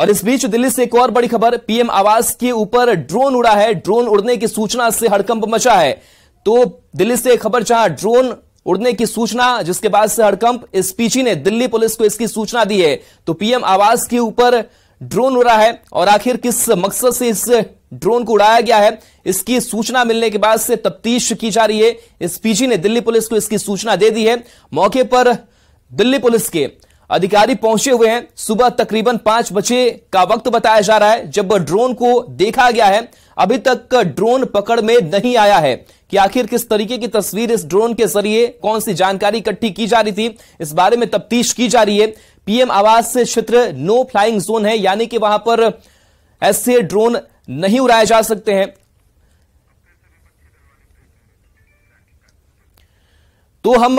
और इस बीच दिल्ली से एक और बड़ी खबर पीएम आवास के ऊपर ड्रोन उड़ा है ड्रोन उड़ने की सूचना से हड़कंप मचा है तो दिल्ली से खबर जहां ड्रोन उड़ने की सूचना जिसके बाद से हड़कंप इस पीछी ने दिल्ली पुलिस को इसकी सूचना दी है तो पीएम आवास के ऊपर ड्रोन उड़ा है और आखिर किस मकसद से इस ड्रोन को उड़ाया गया है इसकी सूचना मिलने के बाद से तफ्तीश की जा रही है इस ने दिल्ली पुलिस को इसकी सूचना दे दी है मौके पर दिल्ली पुलिस के अधिकारी पहुंचे हुए हैं सुबह तकरीबन पांच बजे का वक्त बताया जा रहा है जब ड्रोन को देखा गया है अभी तक ड्रोन पकड़ में नहीं आया है कि आखिर किस तरीके की तस्वीर इस ड्रोन के जरिए कौन सी जानकारी इकट्ठी की जा रही थी इस बारे में तफ्तीश की जा रही है पीएम आवास क्षेत्र नो फ्लाइंग जोन है यानी कि वहां पर ऐसे ड्रोन नहीं उड़ाए जा सकते हैं तो हम